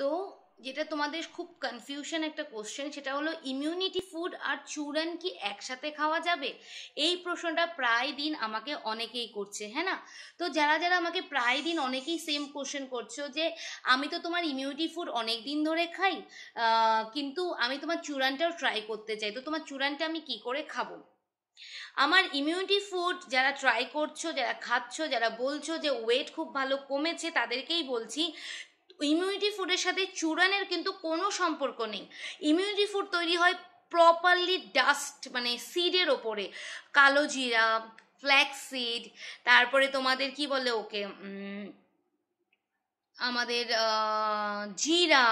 তো যেটা তোমাদের খুব কনফিউশন একটা কোশ্চেন সেটা হলো ইমিউনিটি ফুড আর চুরান কি একসাথে খাওয়া যাবে এই প্রশ্নটা প্রায় দিন আমাকে অনেকেই করছে হ্যাঁ না তো যারা যারা আমাকে প্রায় দিন অনেকেই সেম কোশ্চেন করছো যে আমি তো তোমার ইমিউনিটি ফুড অনেক দিন ধরে খাই কিন্তু আমি তোমার চুরানটাও ট্রাই করতে চাই তো তোমার চুরানটা আমি কি করে খাবো আমার ইমিউনিটি ফুড যারা ট্রাই করছো যারা খাচ্ছ যারা বলছো যে ওয়েট খুব ভালো কমেছে তাদেরকেই বলছি ইমিউনিটি ফুডের সাথে চুরানের কিন্তু কোনো সম্পর্ক নেই ইমিউনিটি ফুড তৈরি হয় প্রপারলি ডাস্ট মানে সিডের ওপরে কালো জিরা ফ্ল্যাক্স সিড তারপরে তোমাদের কি বলে ওকে আমাদের জিরা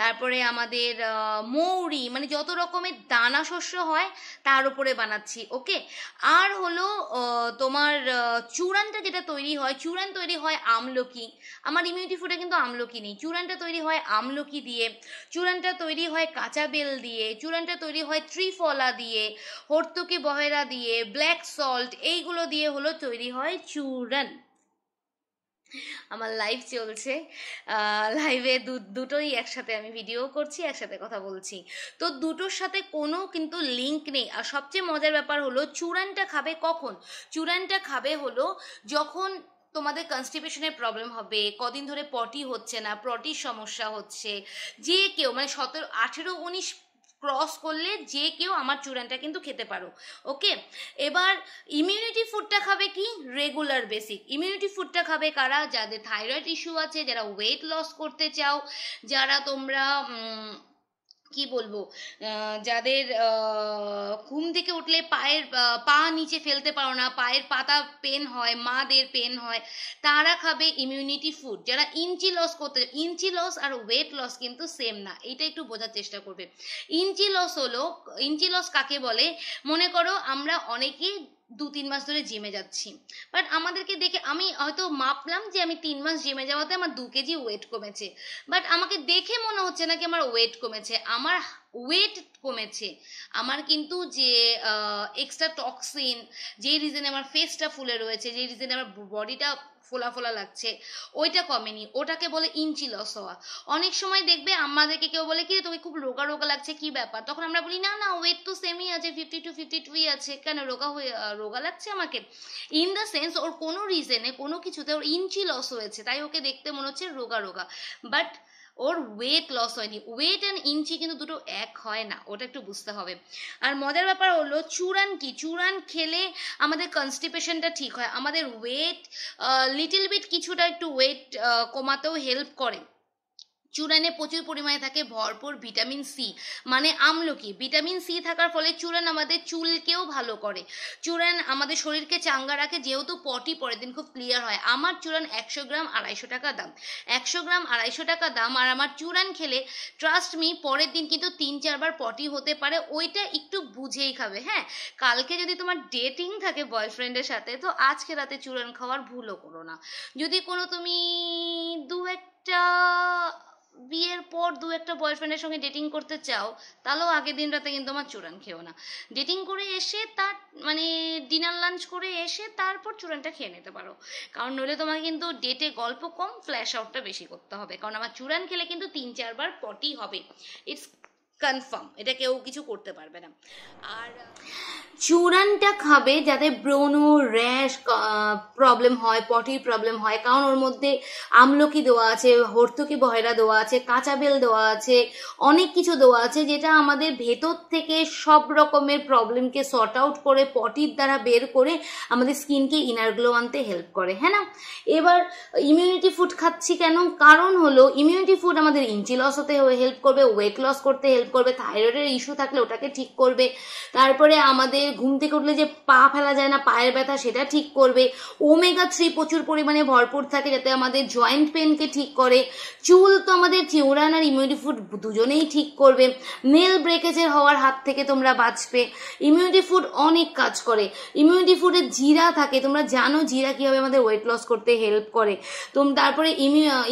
তারপরে আমাদের মৌরি মানে যত রকমের দানা শস্য হয় তার উপরে বানাচ্ছি ওকে আর হলো তোমার চূড়ানটা যেটা তৈরি হয় চূড়ান তৈরি হয় আমলকি আমার ইমিউনিটি ফুডে কিন্তু আমলকি নেই চূড়ানটা তৈরি হয় আমলকি দিয়ে চূড়ানটা তৈরি হয় কাঁচা বেল দিয়ে চূড়ানটা তৈরি হয় ত্রিফলা দিয়ে হর্তকি বহেরা দিয়ে ব্ল্যাক সল্ট এইগুলো দিয়ে হলো তৈরি হয় চূড়ান আমার লাইভ চলছে লাইভে দুটোই একসাথে আমি ভিডিও করছি একসাথে কথা বলছি তো দুটোর সাথে কোনো কিন্তু লিঙ্ক নেই আর সবচেয়ে মজার ব্যাপার হলো চুরানটা খাবে কখন চুরানটা খাবে হলো যখন তোমাদের কনস্টিপেশনের প্রবলেম হবে কদিন ধরে পটি হচ্ছে না পটির সমস্যা হচ্ছে যে কেউ মানে সতেরো আঠেরো উনিশ ক্রস করলে যে কেউ আমার চূড়ানটা কিন্তু খেতে পারো ওকে এবার ইমিউনিটি ফুডটা খাবে কি রেগুলার বেসিক ইমিউনিটি ফুডটা খাবে কারা যাদের থাইরয়েড ইস্যু আছে যারা ওয়েট লস করতে চাও যারা তোমরা কি বলবো যাদের ঘুম থেকে উঠলে পায়ের পা নিচে ফেলতে পারো না পায়ের পাতা পেন হয় মাদের পেন হয় তারা খাবে ইমিউনিটি ফুড যারা ইঞ্চি লস করতে ইঞ্চি লস আর ওয়েট লস কিন্তু সেম না এটা একটু বোঝার চেষ্টা করবে ইঞ্চি লস হলো ইঞ্চি লস কাকে বলে মনে করো আমরা অনেকে দু তিন মাস ধরে জিমে যাচ্ছি বাট আমাদেরকে দেখে আমি হয়তো মাপলাম যে আমি তিন মাস জিমে যাওয়াতে আমার দু কেজি ওয়েট কমেছে বাট আমাকে দেখে মনে হচ্ছে না কি আমার ওয়েট কমেছে আমার ওয়েট কমেছে আমার কিন্তু যে এক্সট্রা টক্সিন যেই রিজনে আমার ফেসটা ফুলে রয়েছে যেই রিজনে আমার বডিটা ফোলা ফোলা লাগছে ওইটা কমেনি ওটাকে বলে ইঞ্চি লস হওয়া অনেক সময় দেখবে আমাদেরকে কেউ বলে কি তোকে খুব রোগা রোগা লাগছে কি ব্যাপার তখন আমরা বলি না না ওয়েট তো সেমই আছে ফিফটি টু ফিফটি টুই আছে কেন রোগা হয়ে রোগা লাগছে আমাকে ইন দ্য সেন্স ওর কোনো রিজনে কোনো কিছুতে ওর ইঞ্চি লস হয়েছে তাই ওকে দেখতে মনে হচ্ছে রোগা রোগা বাট ওর ওয়েট লস হয়নি ওয়েট অ্যান্ড ইঞ্চি কিন্তু দুটো এক হয় না ওটা একটু বুঝতে হবে আর মজার ব্যাপার হলো চুরান কি চুরান খেলে আমাদের কনস্টিপেশনটা ঠিক হয় আমাদের ওয়েট লিটিল বিট কিছুটা একটু ওয়েট কমাতেও হেল্প করে চুরানে প্রচুর পরিমাণে থাকে ভরপুর ভিটামিন সি মানে আমলকি ভিটামিন সি থাকার ফলে চুরান আমাদের চুলকেও ভালো করে চুরান আমাদের শরীরকে চাঙ্গা রাখে যেহেতু পটি পরের দিন খুব ক্লিয়ার হয় আমার চুরান একশো গ্রাম আড়াইশো টাকা দাম একশো গ্রাম আড়াইশো টাকা দাম আর আমার চুরান খেলে ট্রাস্ট মি পরের দিন কিন্তু তিন চারবার পটি হতে পারে ওইটা একটু বুঝেই খাবে হ্যাঁ কালকে যদি তোমার ডেটিং থাকে বয়ফ্রেন্ডের সাথে তো আজকে রাতে চুরান খাওয়ার ভুলও করো না যদি কোনো তুমি দু একটা বিয়ের পর দু একটা বয়ফ্রেন্ডের সঙ্গে ডেটিং করতে চাও তাহলেও আগের দিন রাতে কিন্তু আমার চুরান খেও না ডেটিং করে এসে তার মানে ডিনার লাঞ্চ করে এসে তারপর চুরানটা খেয়ে নিতে পারো কারণ নইলে তোমাকে কিন্তু ডেটে গল্প কম ফ্ল্যাশ আউটটা বেশি করতে হবে কারণ আমার চুরান খেলে কিন্তু তিন চারবার পটি হবে ইটস কনফার্ম এটা কেউ কিছু করতে পারবে না আর চূড়ানটা খাবে যাতে ব্রণ র্যাশ প্রবলেম হয় পটির প্রবলেম হয় কারণ ওর মধ্যে আমলকি দেওয়া আছে হর্তুকি বহেরা দেওয়া আছে কাঁচা বেল দেওয়া আছে অনেক কিছু দেওয়া আছে যেটা আমাদের ভেতর থেকে সব রকমের প্রবলেমকে সর্ট আউট করে পটির দ্বারা বের করে আমাদের স্কিনকে ইনার গ্লো আনতে হেল্প করে হ্যাঁ না এবার ইমিউনিটি ফুড খাচ্ছি কেন কারণ হলো ইমিউনিটি ফুড আমাদের ইঞ্চি লস হতে হেল্প করবে ওয়েট লস করতে হেল্প করবে থাইরয়েডের ইস্যু থাকলে ওটাকে ঠিক করবে তারপরে আমাদের ঘুম থেকে উঠলে যে পা ফেলা যায় না পায়ের ব্যথা সেটা ঠিক করবে ওমেগা থ্রি প্রচুর পরিমাণে ভরপুর থাকে যাতে আমাদের জয়েন্ট পেনকে ঠিক করে চুল তো আমাদের চিউরান আর ইমিউনিটি ফুড দুজনেই ঠিক করবে নেল ব্রেকেজের হওয়ার হাত থেকে তোমরা বাঁচবে ইমিউনিটি ফুড অনেক কাজ করে ইমিউনিটি ফুডে জিরা থাকে তোমরা জানো জিরা কীভাবে আমাদের ওয়েট লস করতে হেল্প করে তো তারপরে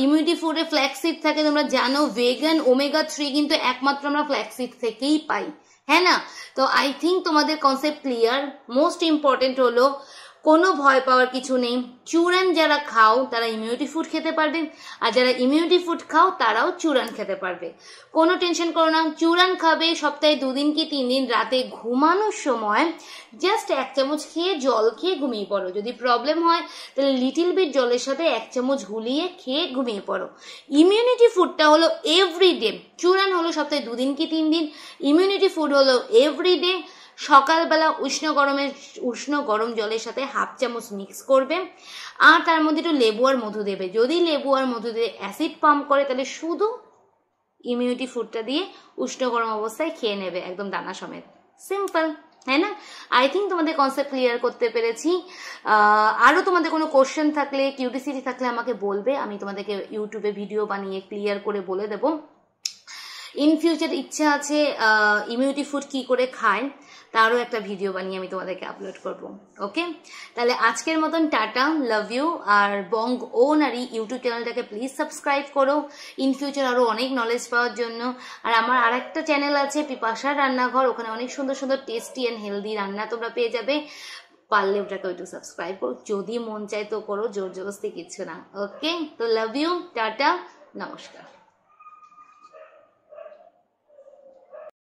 ইমিউনিটি ফুডে ফ্ল্যাক্সিড থাকে তোমরা জানো ভেগান ওমেগা থ্রি কিন্তু একমাত্র আমরা ফ্ল্যাক্সিড থেকেই পাই হ্যাঁ না তো আই থিঙ্ক তোমাদের কনসেপ্ট ক্লিয়ার মোস্ট ইম্পর্টেন্ট হলো কোনো ভয় পাওয়ার কিছু নেই চুরান যারা খাও তারা ইমিউনিটি ফুড খেতে পারবে আর যারা ইমিউনিটি ফুড খাও তারাও চুরান খেতে পারবে কোনো টেনশন করো না চুরান খাবে সপ্তাহে দুদিন কি তিন দিন রাতে ঘুমানোর সময় জাস্ট এক চামচ খেয়ে জল খেয়ে ঘুমিয়ে পড়ো যদি প্রবলেম হয় তাহলে লিটিল বিট জলের সাথে এক চামচ গুলিয়ে খেয়ে ঘুমিয়ে পড়ো ইমিউনিটি ফুডটা হলো এভরিডে চুরান হলো সপ্তাহে দুদিন কি তিন দিন ইমিউনিটি ফুড হলো এভরিডে সকালবেলা উষ্ণ গরমে উষ্ণ গরম জলের সাথে হাফ চামচ মিক্স করবে আর তার মধ্যে একটু লেবু আর মধু দেবে যদি লেবু আর মধু দিয়ে অ্যাসিড পাম্প করে তাহলে শুধু ইমিউনিটি ফুডটা দিয়ে উষ্ণ গরম অবস্থায় খেয়ে নেবে একদম দানা সমেত সিম্পল হ্যাঁ না আই থিঙ্ক তোমাদের কনসেপ্ট ক্লিয়ার করতে পেরেছি আরও তোমাদের কোনো কোশ্চেন থাকলে কিউটিসিটি থাকলে আমাকে বলবে আমি তোমাদেরকে ইউটিউবে ভিডিও বানিয়ে ক্লিয়ার করে বলে দেবো ইন ফিউচার ইচ্ছে আছে ইমিউনিটি ফুড কি করে খায় তারও একটা ভিডিও বানিয়ে আমি তোমাদেরকে আপলোড করব ওকে তাহলে আজকের মতন টাটা লাভ ইউ আর বং ও নারী ইউটিউব চ্যানেলটাকে প্লিজ সাবস্ক্রাইব করো ইন ফিউচার আরও অনেক নলেজ পাওয়ার জন্য আর আমার আর একটা চ্যানেল আছে পিপাসার রান্নাঘর ওখানে অনেক সুন্দর সুন্দর টেস্টি অ্যান্ড হেলদি রান্না তোমরা পেয়ে যাবে পারলে ওটাকে একটু সাবস্ক্রাইব করো যদি মন চায় তো করো জোর জবরস্তি কিছু না ওকে তো লাভ ইউ টাটা নমস্কার